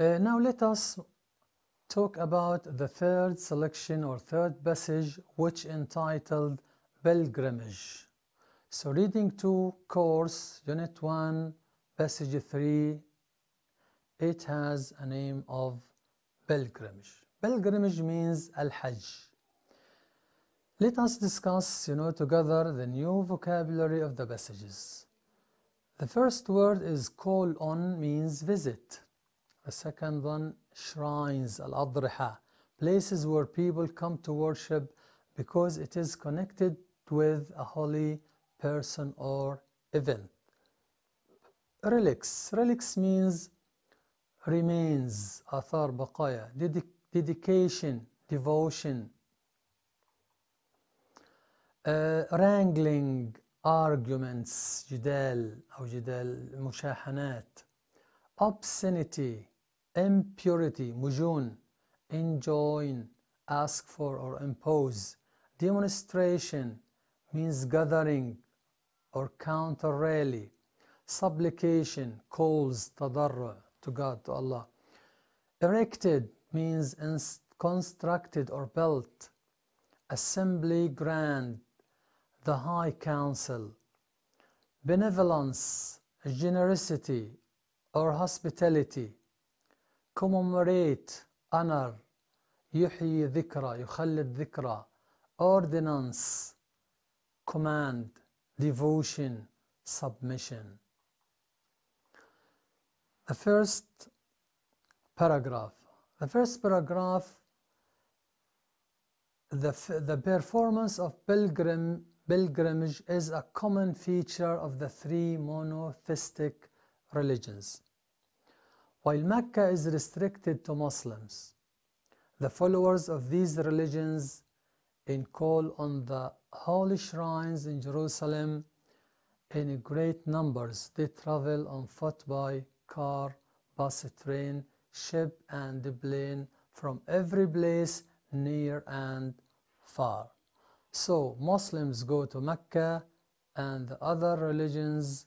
Uh, now let us talk about the third selection or third passage which entitled Pilgrimage. So reading 2 course unit 1 passage 3 it has a name of pilgrimage. Pilgrimage means al-hajj. Let us discuss, you know, together the new vocabulary of the passages. The first word is call on means visit. The second one, shrines, al adriha, places where people come to worship because it is connected with a holy person or event. Relics, relics means remains, athar baqaya, dedication, devotion, uh, wrangling, arguments, jidal or جدال mushahanat obscenity, impurity mujun, enjoin ask for or impose demonstration means gathering or counter rally supplication calls tadarru to God to Allah erected means constructed or built assembly grand the high council benevolence generosity or hospitality commemorate, honor, يحيي ذكرى يخلد ذكرى ordinance command devotion submission the first paragraph the first paragraph the, the performance of pilgrim pilgrimage is a common feature of the three monotheistic religions while Mecca is restricted to Muslims, the followers of these religions in call on the holy shrines in Jerusalem in great numbers. They travel on foot by car, bus, train, ship, and plane from every place near and far. So Muslims go to Mecca and the other religions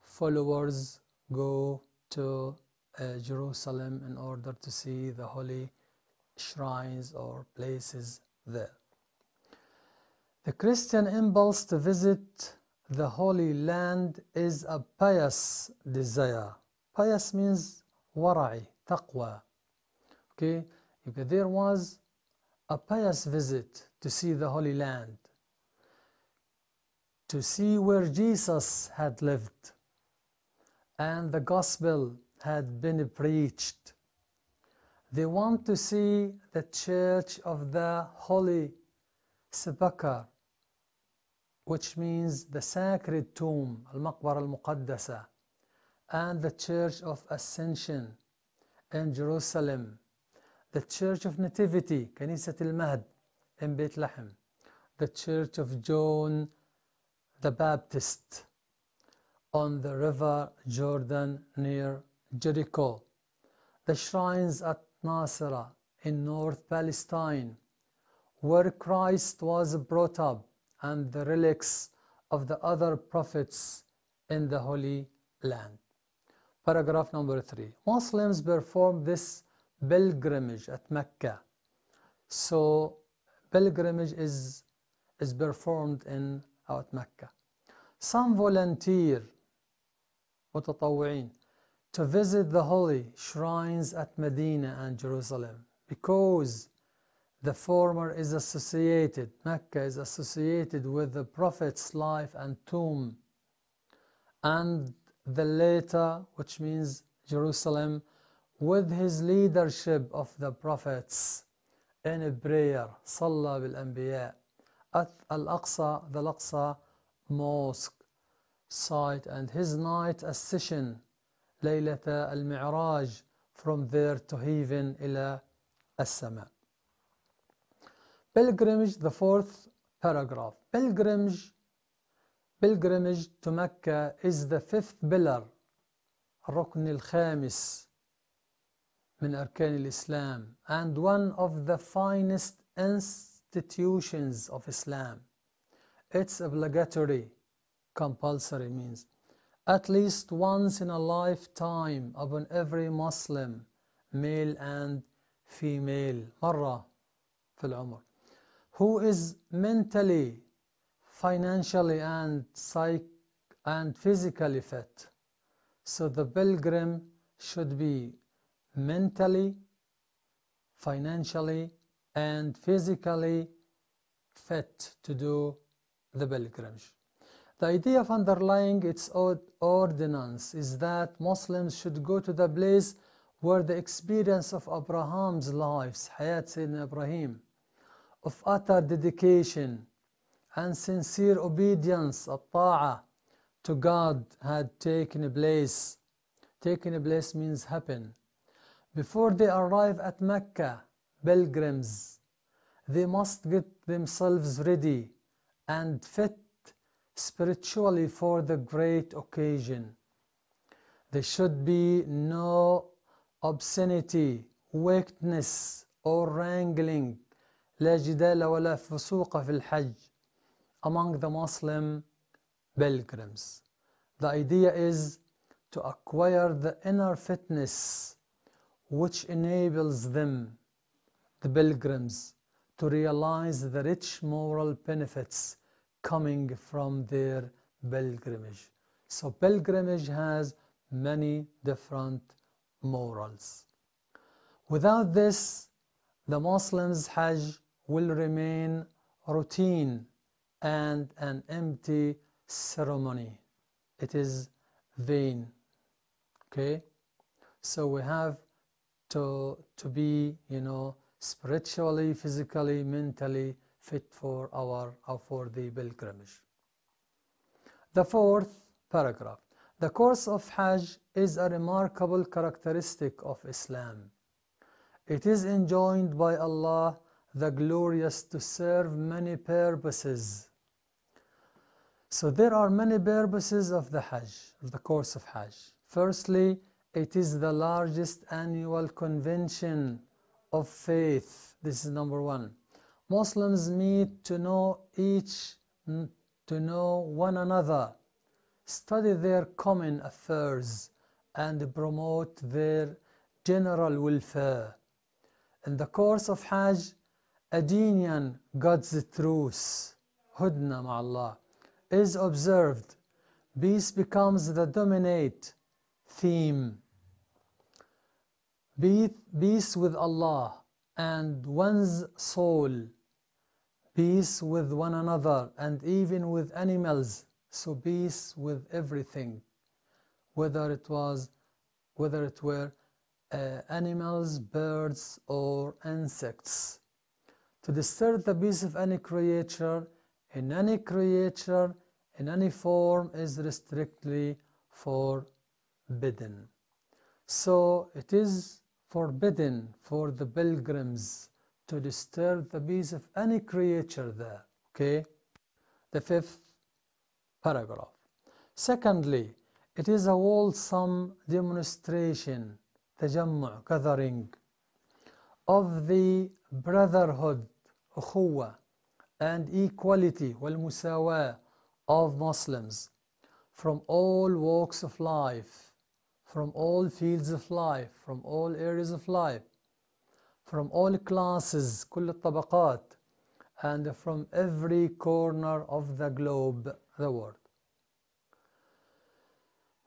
followers go to uh, Jerusalem in order to see the holy shrines or places there. The Christian impulse to visit the Holy Land is a pious desire. Pious means wara'i, taqwa. Okay, there was a pious visit to see the Holy Land, to see where Jesus had lived and the gospel had been preached. They want to see the Church of the Holy Sepulchre, which means the sacred tomb, Al-Maqbar Al-Muqaddasa, and the Church of Ascension in Jerusalem, the Church of Nativity, Kanisat Al-Mahd in Bethlehem, the Church of John the Baptist on the river Jordan near Jericho, the shrines at Nasara in North Palestine, where Christ was brought up, and the relics of the other prophets in the Holy Land. Paragraph number three. Muslims perform this pilgrimage at Mecca. So pilgrimage is, is performed in, at Mecca. Some volunteer متطوعين to visit the holy shrines at Medina and Jerusalem because the former is associated, Mecca is associated with the Prophet's life and tomb, and the latter, which means Jerusalem, with his leadership of the Prophets in prayer, Salah bil Anbiya, at Al Aqsa, the Al Aqsa Mosque site, and his night ascension ليلة المعراج from there to heaven إلى السماء pilgrimage the fourth paragraph pilgrimage pilgrimage to Mecca is the fifth pillar الركن الخامس من أركان الإسلام and one of the finest institutions of Islam it's obligatory compulsory means at least once in a lifetime upon every Muslim, male and female, مرة في العمر, who is mentally, financially and psych and physically fit. So the pilgrim should be mentally, financially and physically fit to do the pilgrimage. The idea of underlying its ordinance is that Muslims should go to the place where the experience of Abraham's lives, Hayat Sayyidina Ibrahim, of utter dedication and sincere obedience, attaa, to God had taken place. Taken place means happen. Before they arrive at Mecca, pilgrims, they must get themselves ready and fit spiritually for the great occasion. There should be no obscenity, wickedness, or wrangling. among the Muslim pilgrims. The idea is to acquire the inner fitness which enables them, the pilgrims, to realize the rich moral benefits coming from their pilgrimage. So pilgrimage has many different morals. Without this, the Muslims' Hajj will remain routine and an empty ceremony. It is vain. Okay? So we have to, to be, you know, spiritually, physically, mentally fit for our uh, for the pilgrimage. The fourth paragraph. The course of Hajj is a remarkable characteristic of Islam. It is enjoined by Allah the Glorious to serve many purposes. So there are many purposes of the Hajj, of the course of Hajj. Firstly, it is the largest annual convention of faith. This is number one. Muslims need to know each, to know one another, study their common affairs, and promote their general welfare. In the course of Hajj, a dinian, God's truth, Hudna Allah, is observed. Peace becomes the dominate theme. Peace with Allah, and one's soul, peace with one another and even with animals, so peace with everything, whether it was, whether it were uh, animals, birds or insects. To disturb the peace of any creature, in any creature, in any form is strictly forbidden. So it is forbidden for the pilgrims to disturb the peace of any creature there. Okay? The fifth paragraph. Secondly, it is a wholesome demonstration, تجمع, gathering, of the brotherhood, أخوة, and equality, wal والمساواة, of Muslims from all walks of life from all fields of life, from all areas of life, from all classes, كل الطبقات, and from every corner of the globe, the world.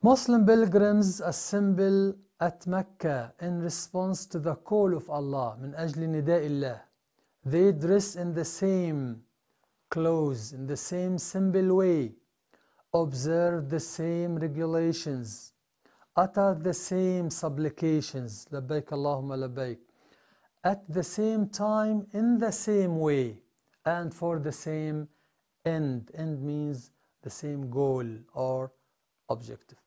Muslim pilgrims assemble at Mecca in response to the call of Allah من أجل نداء الله they dress in the same clothes in the same simple way observe the same regulations utter the same supplications, لبيك اللهم لبيك, at the same time, in the same way, and for the same end. End means the same goal or objective.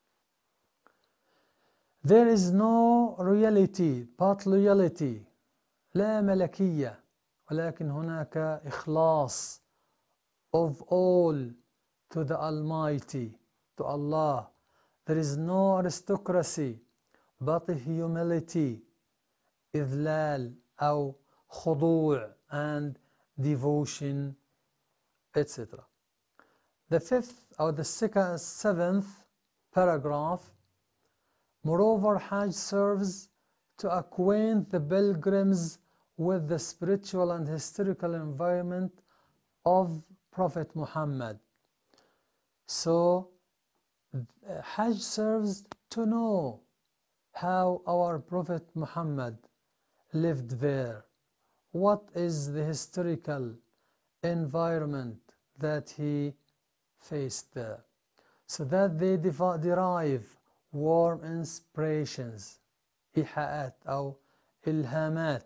There is no reality but loyalty, لا ملكية ولكن هناك إخلاص of all to the Almighty, to Allah there is no aristocracy, but humility, إذلال أو خضوع and devotion, etc. The fifth or the second, seventh paragraph, moreover, Hajj serves to acquaint the pilgrims with the spiritual and historical environment of Prophet Muhammad. So, Hajj serves to know how our Prophet Muhammad lived there, what is the historical environment that he faced there, so that they derive warm inspirations, إيحاءات أو إلهامات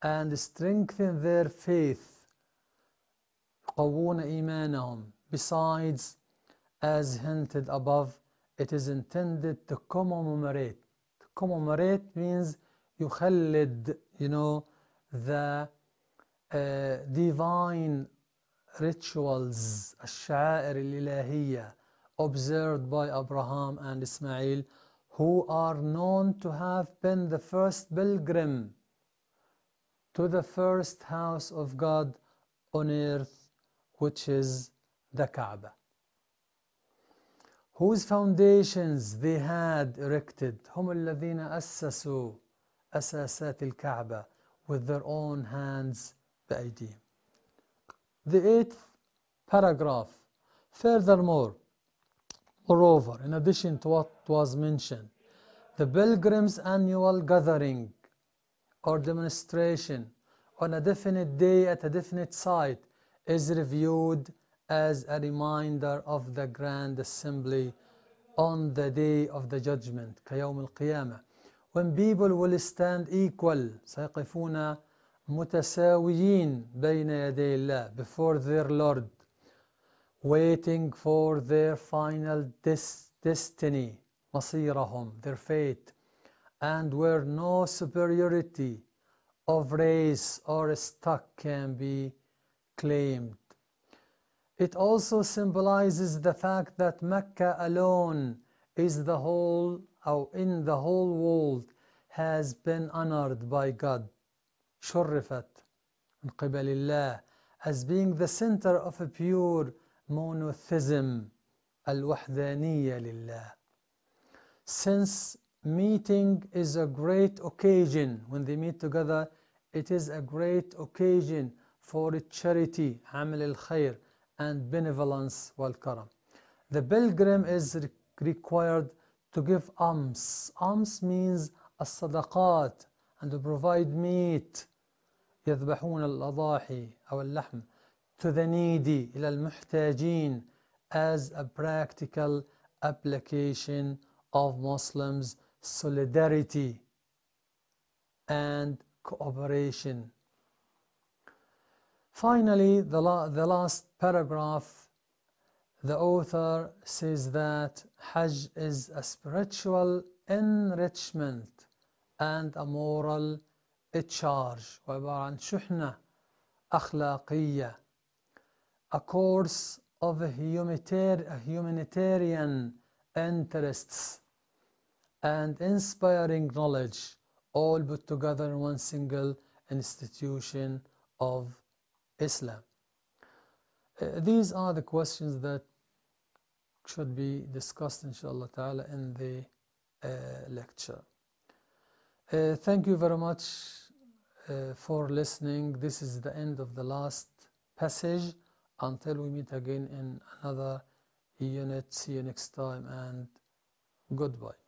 and strengthen their faith قوون إيمانهم besides as hinted above, it is intended to commemorate. To commemorate means يخلد, you know, the uh, divine rituals, الشعائر الإلهية observed by Abraham and Ismail who are known to have been the first pilgrim to the first house of God on earth which is the Kaaba whose foundations they had erected هم الذين أسسوا أساسات الكعبة with their own hands بأيديهم The eighth paragraph Furthermore Moreover, in addition to what was mentioned, the pilgrim's annual gathering or demonstration on a definite day at a definite site is reviewed as a reminder of the grand assembly on the day of the judgment كيوم القيامة when people will stand equal سيقفون متساويين بين يدي الله before their Lord waiting for their final des destiny مصيرهم their fate and where no superiority of race or stock can be claimed it also symbolizes the fact that Mecca alone is the whole, or in the whole world, has been honored by God, شرفت من قبل الله, as being the center of a pure monotheism, الوحدانية لله. Since meeting is a great occasion, when they meet together, it is a great occasion for charity, عمل الخير, and benevolence wal karam. The pilgrim is re required to give alms. Alms means as-sadaqat and to provide meat. يذبحون الأضاحي أو اللحم to the needy إلى المحتاجين as a practical application of Muslims solidarity and cooperation Finally, the, la the last paragraph, the author says that Hajj is a spiritual enrichment and a moral charge وعبارة عن شحنة أخلاقية a course of humanitarian interests and inspiring knowledge all put together in one single institution of Islam? Uh, these are the questions that should be discussed inshallah ta'ala in the uh, lecture. Uh, thank you very much uh, for listening. This is the end of the last passage. Until we meet again in another unit, see you next time and goodbye.